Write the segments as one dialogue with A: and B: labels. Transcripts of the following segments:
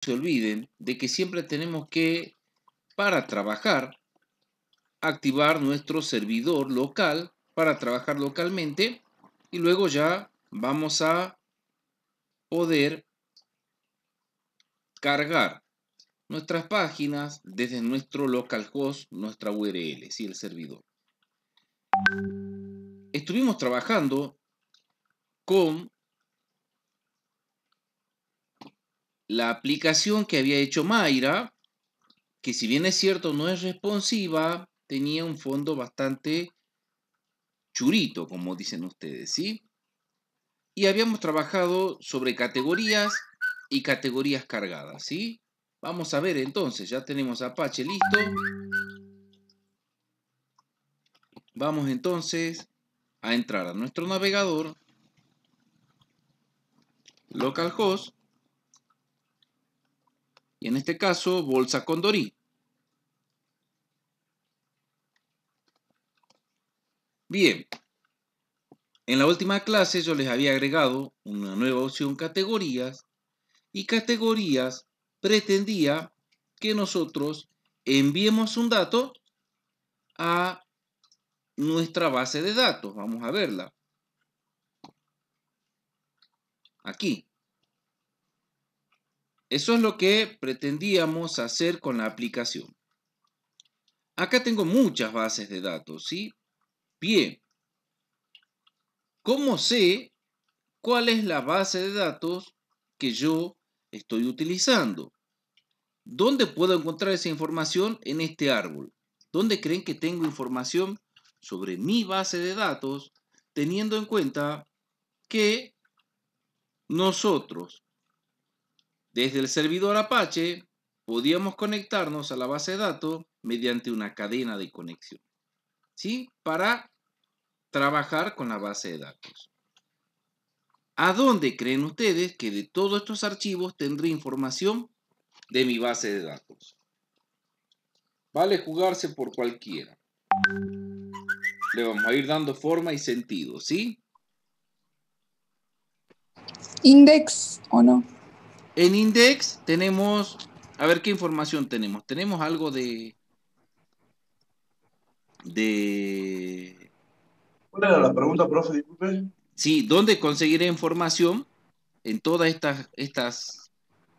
A: se olviden de que siempre tenemos que, para trabajar, activar nuestro servidor local para trabajar localmente y luego ya vamos a poder cargar nuestras páginas desde nuestro localhost, nuestra URL, si, el servidor. Estuvimos trabajando con la aplicación que había hecho Mayra, que si bien es cierto no es responsiva, tenía un fondo bastante churito, como dicen ustedes, ¿sí? Y habíamos trabajado sobre categorías y categorías cargadas, ¿sí? Vamos a ver entonces, ya tenemos Apache listo. Vamos entonces a entrar a nuestro navegador localhost y en este caso bolsa condorí. Bien, en la última clase yo les había agregado una nueva opción categorías y categorías pretendía que nosotros enviemos un dato a nuestra base de datos. Vamos a verla. Aquí. Eso es lo que pretendíamos hacer con la aplicación. Acá tengo muchas bases de datos, ¿sí? Bien. ¿Cómo sé cuál es la base de datos que yo estoy utilizando? ¿Dónde puedo encontrar esa información en este árbol? ¿Dónde creen que tengo información sobre mi base de datos teniendo en cuenta que nosotros desde el servidor Apache podíamos conectarnos a la base de datos mediante una cadena de conexión, ¿sí? Para trabajar con la base de datos. ¿A dónde creen ustedes que de todos estos archivos tendré información de mi base de datos? Vale jugarse por cualquiera. Le vamos a ir dando forma y sentido, ¿sí? Index o no. En index tenemos, a ver qué información tenemos. Tenemos algo de... De... ¿Cuál era la pregunta, profe? Disculpe. Sí, ¿dónde conseguiré información? En todas estas, estas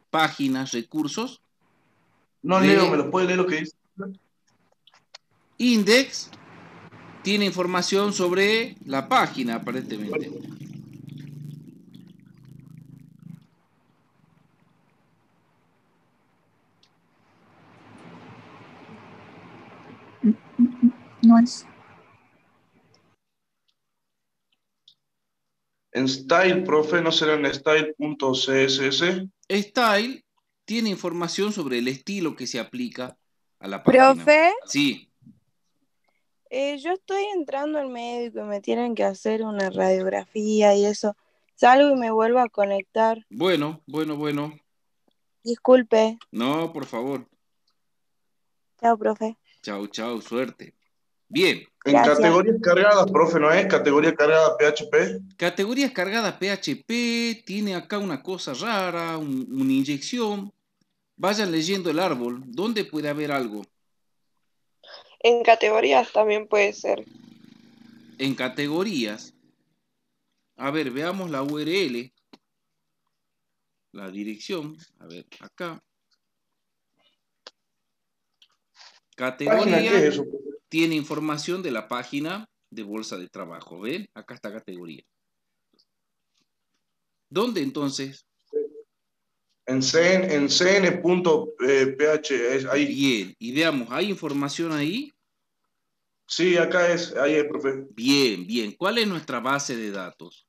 A: páginas, recursos. No leo, ¿me lo puede leer lo que dice? Index tiene información sobre la página, aparentemente. no es. En Style, profe, ¿no será en Style.css? Style tiene información sobre el estilo que se aplica a la página. ¿Profe? Sí. Eh, yo estoy entrando al médico y me tienen que hacer una radiografía y eso. Salgo y me vuelvo a conectar. Bueno, bueno, bueno. Disculpe. No, por favor. Chao, profe. Chao, chao, suerte. Bien. En categorías cargadas, profe, ¿no es? Categoría cargada PHP. Categorías cargadas PHP tiene acá una cosa rara, una inyección. Vayan leyendo el árbol. ¿Dónde puede haber algo? En categorías también puede ser. En categorías. A ver, veamos la URL. La dirección. A ver, acá. Categoría tiene información de la página de Bolsa de Trabajo. ¿Ven? Acá está categoría. ¿Dónde entonces? En, CN, en cn.ph. Eh, bien, y veamos, ¿hay información ahí? Sí, acá es, ahí es, profe. Bien, bien. ¿Cuál es nuestra base de datos?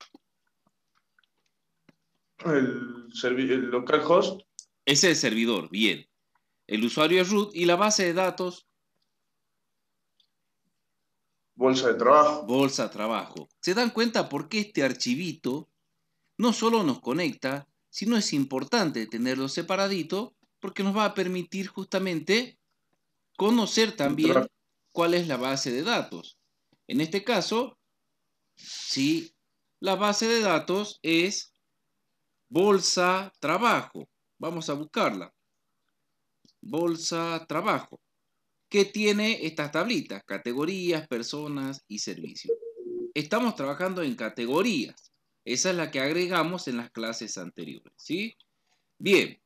A: El, el local Ese es el servidor, bien. El usuario es root y la base de datos Bolsa de trabajo. Bolsa de trabajo. ¿Se dan cuenta por qué este archivito no solo nos conecta, sino es importante tenerlo separadito porque nos va a permitir justamente conocer también cuál es la base de datos. En este caso, sí, la base de datos es bolsa trabajo, vamos a buscarla. Bolsa trabajo que tiene estas tablitas, categorías, personas y servicios. Estamos trabajando en categorías. Esa es la que agregamos en las clases anteriores, ¿sí? Bien.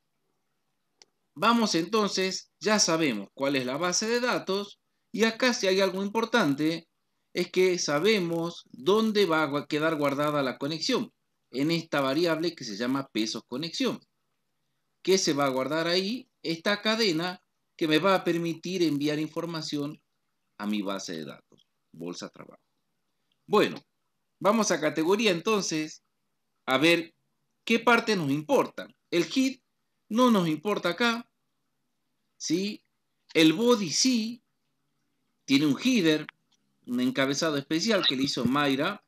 A: Vamos entonces, ya sabemos cuál es la base de datos y acá si hay algo importante es que sabemos dónde va a quedar guardada la conexión, en esta variable que se llama pesos conexión. ¿Qué se va a guardar ahí? Esta cadena que me va a permitir enviar información a mi base de datos, bolsa trabajo. Bueno, vamos a categoría entonces a ver qué parte nos importa. El hit no nos importa acá, ¿sí? El body sí, tiene un header, un encabezado especial que le hizo Mayra,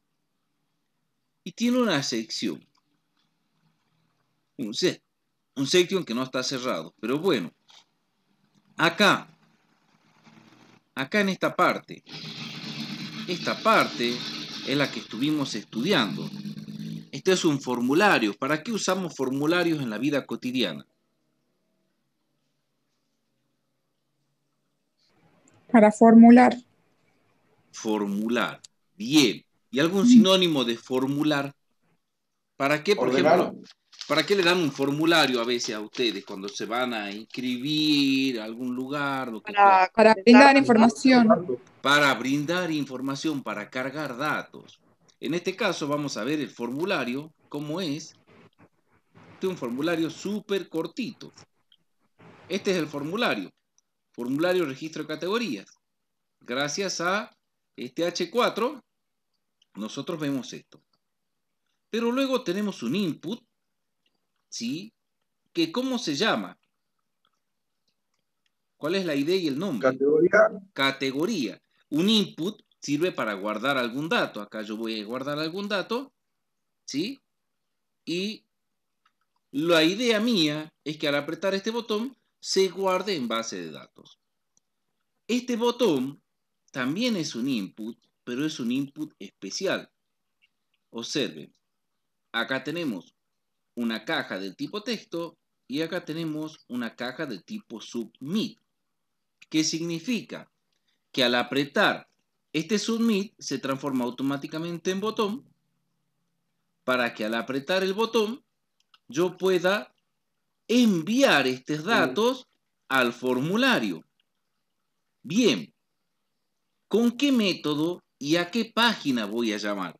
A: y tiene una sección, un un section que no está cerrado, pero bueno, Acá, acá en esta parte, esta parte es la que estuvimos estudiando. Este es un formulario. ¿Para qué usamos formularios en la vida cotidiana? Para formular. Formular. Bien. ¿Y algún sinónimo de formular? ¿Para qué, por ejemplo? ¿Para qué le dan un formulario a veces a ustedes cuando se van a inscribir a algún lugar? para, brindar información. Para brindar información, para cargar datos. En este caso vamos a ver el formulario, cómo es. Este es un formulario súper cortito. Este es el formulario. Formulario registro de categorías. Gracias a este H4, nosotros vemos esto. Pero luego tenemos un input ¿sí? Que cómo se llama. ¿Cuál es la idea y el nombre? Categoría. Categoría. Un input sirve para guardar algún dato. Acá yo voy a guardar algún dato, ¿sí? Y la idea mía es que al apretar este botón se guarde en base de datos. Este botón también es un input, pero es un input especial. Observen, acá tenemos una caja de tipo texto y acá tenemos una caja de tipo submit. ¿Qué significa? Que al apretar este submit se transforma automáticamente en botón para que al apretar el botón yo pueda enviar estos datos al formulario. Bien, ¿con qué método y a qué página voy a llamar?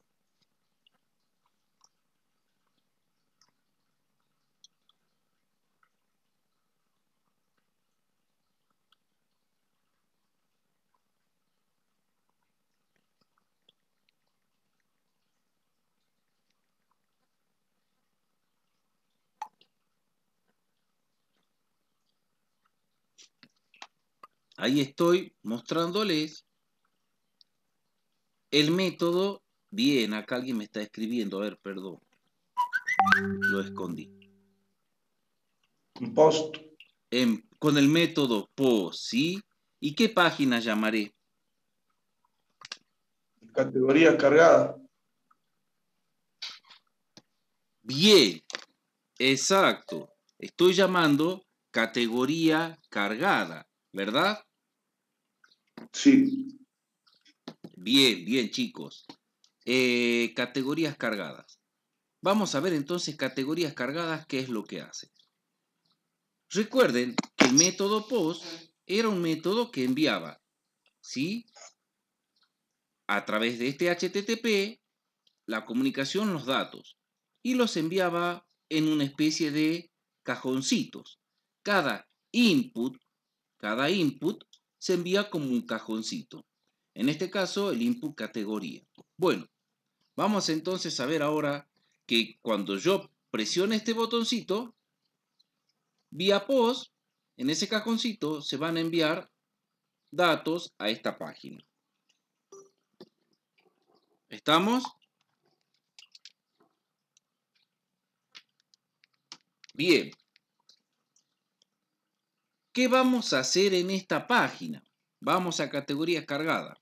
A: ahí estoy mostrándoles el método. Bien, acá alguien me está escribiendo. A ver, perdón. Lo escondí. Post. Em, con el método post, ¿sí? ¿Y qué página llamaré? Categoría cargada. Bien, exacto. Estoy llamando categoría cargada, ¿verdad? Sí. Bien, bien, chicos. Eh, categorías cargadas. Vamos a ver entonces categorías cargadas, qué es lo que hace. Recuerden que el método POST era un método que enviaba, ¿sí? A través de este HTTP, la comunicación, los datos, y los enviaba en una especie de cajoncitos. Cada input, cada input se envía como un cajoncito. En este caso, el input categoría. Bueno, vamos entonces a ver ahora que cuando yo presione este botoncito, vía POST, en ese cajoncito se van a enviar datos a esta página. ¿Estamos? Bien, ¿Qué vamos a hacer en esta página? Vamos a categorías cargadas.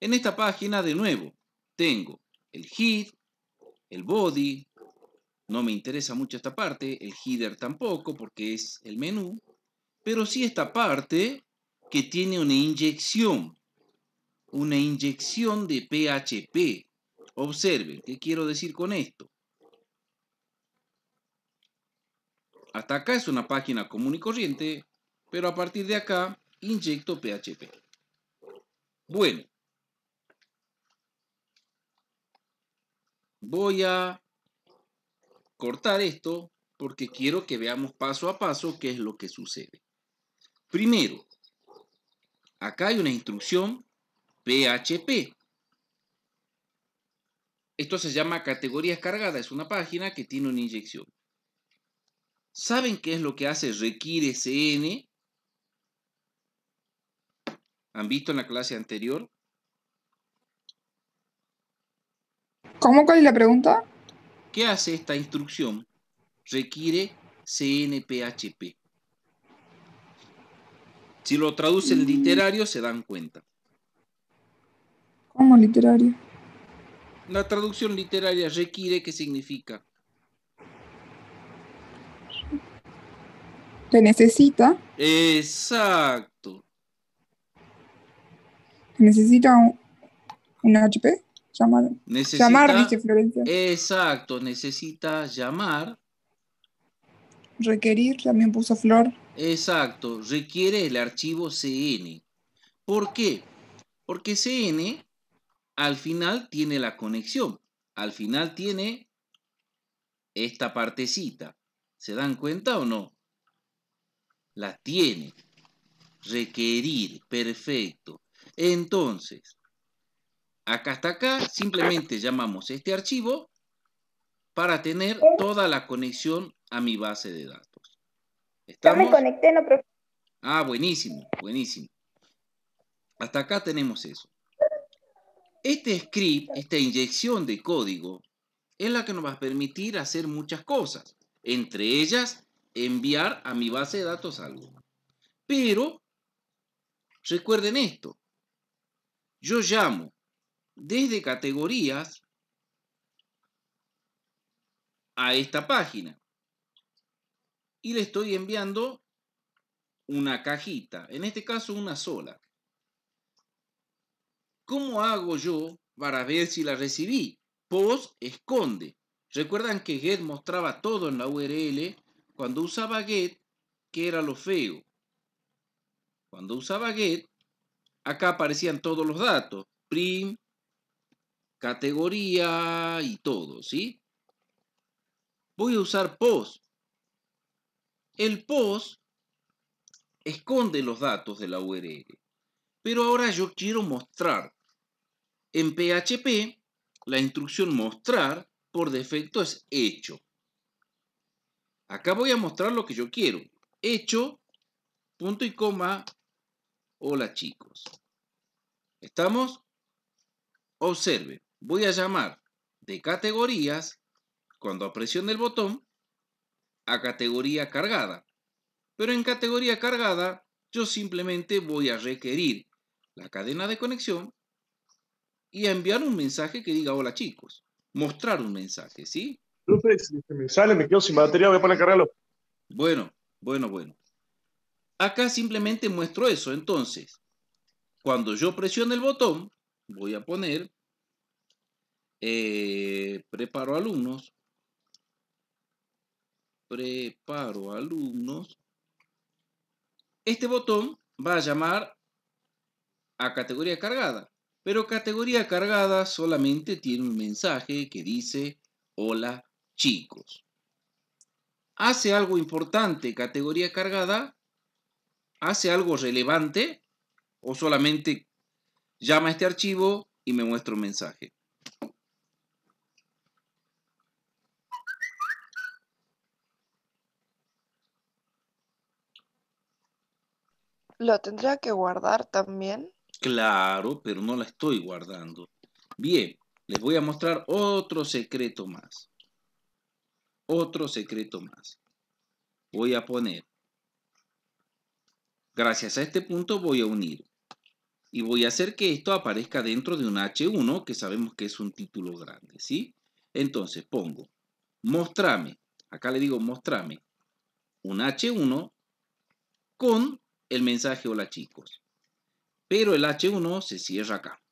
A: En esta página, de nuevo, tengo el hit, el body, no me interesa mucho esta parte, el header tampoco porque es el menú, pero sí esta parte que tiene una inyección, una inyección de PHP. Observen, ¿qué quiero decir con esto? Hasta acá es una página común y corriente, pero a partir de acá inyecto PHP. Bueno, voy a cortar esto porque quiero que veamos paso a paso qué es lo que sucede. Primero, acá hay una instrucción PHP. Esto se llama categorías cargadas, es una página que tiene una inyección. ¿Saben qué es lo que hace requiere CN? ¿Han visto en la clase anterior? ¿Cómo cuál es la pregunta? ¿Qué hace esta instrucción? Requiere CNPHP. Si lo traduce traducen mm. literario, se dan cuenta. ¿Cómo literario? La traducción literaria requiere, ¿Qué significa? te necesita. Exacto. Necesita un, HP. Llamar, llamar, dice Florencia. Exacto, necesita llamar. Requerir, también puso Flor. Exacto, requiere el archivo CN. ¿Por qué? Porque CN al final tiene la conexión, al final tiene esta partecita. ¿Se dan cuenta o no? la tiene. Requerir, perfecto. Entonces, acá hasta acá, simplemente llamamos este archivo para tener toda la conexión a mi base de datos. ¿Estamos? Ya me conecté, no, Ah, buenísimo, buenísimo. Hasta acá tenemos eso. Este script, esta inyección de código, es la que nos va a permitir hacer muchas cosas. Entre ellas, enviar a mi base de datos algo. Pero, recuerden esto, yo llamo desde categorías a esta página y le estoy enviando una cajita, en este caso una sola. ¿Cómo hago yo para ver si la recibí? Post esconde. Recuerdan que get mostraba todo en la URL cuando usaba get, ¿qué era lo feo? Cuando usaba get, acá aparecían todos los datos. Prim, categoría y todo, ¿sí? Voy a usar post. El post esconde los datos de la URL. Pero ahora yo quiero mostrar. En PHP, la instrucción mostrar por defecto es hecho. Acá voy a mostrar lo que yo quiero. Hecho, punto y coma, hola chicos. ¿Estamos? Observe, voy a llamar de categorías, cuando presione el botón, a categoría cargada. Pero en categoría cargada, yo simplemente voy a requerir la cadena de conexión y a enviar un mensaje que diga hola chicos. Mostrar un mensaje, ¿sí? me sale, me quedo sin batería, voy a a cargarlo. Bueno, bueno, bueno. Acá simplemente muestro eso. Entonces, cuando yo presione el botón, voy a poner eh, preparo alumnos. Preparo alumnos. Este botón va a llamar a categoría cargada. Pero categoría cargada solamente tiene un mensaje que dice hola chicos. Hace algo importante, categoría cargada, hace algo relevante o solamente llama a este archivo y me muestra un mensaje. ¿Lo tendría que guardar también? Claro, pero no la estoy guardando. Bien, les voy a mostrar otro secreto más otro secreto más. Voy a poner, gracias a este punto voy a unir y voy a hacer que esto aparezca dentro de un H1 que sabemos que es un título grande, ¿sí? Entonces pongo, mostrame, acá le digo mostrame un H1 con el mensaje hola chicos. Pero el H1 se cierra acá.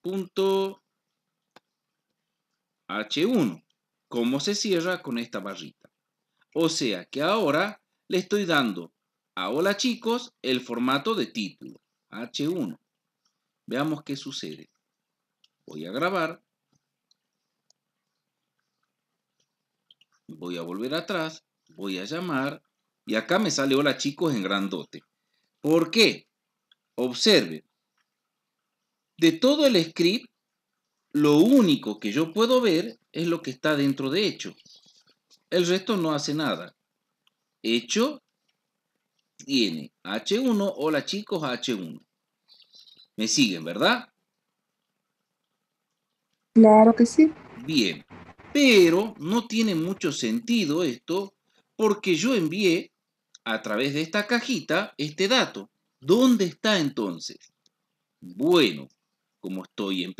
A: Punto H1. ¿Cómo se cierra con esta barrita? O sea que ahora le estoy dando a Hola chicos el formato de título, H1. Veamos qué sucede. Voy a grabar. Voy a volver atrás, voy a llamar y acá me sale hola chicos en grandote. ¿Por qué? Observe. De todo el script lo único que yo puedo ver es lo que está dentro de hecho. El resto no hace nada. Hecho tiene H1. Hola chicos, H1. ¿Me siguen, verdad? Claro que sí. Bien, pero no tiene mucho sentido esto porque yo envié a través de esta cajita este dato. ¿Dónde está entonces? Bueno, como estoy en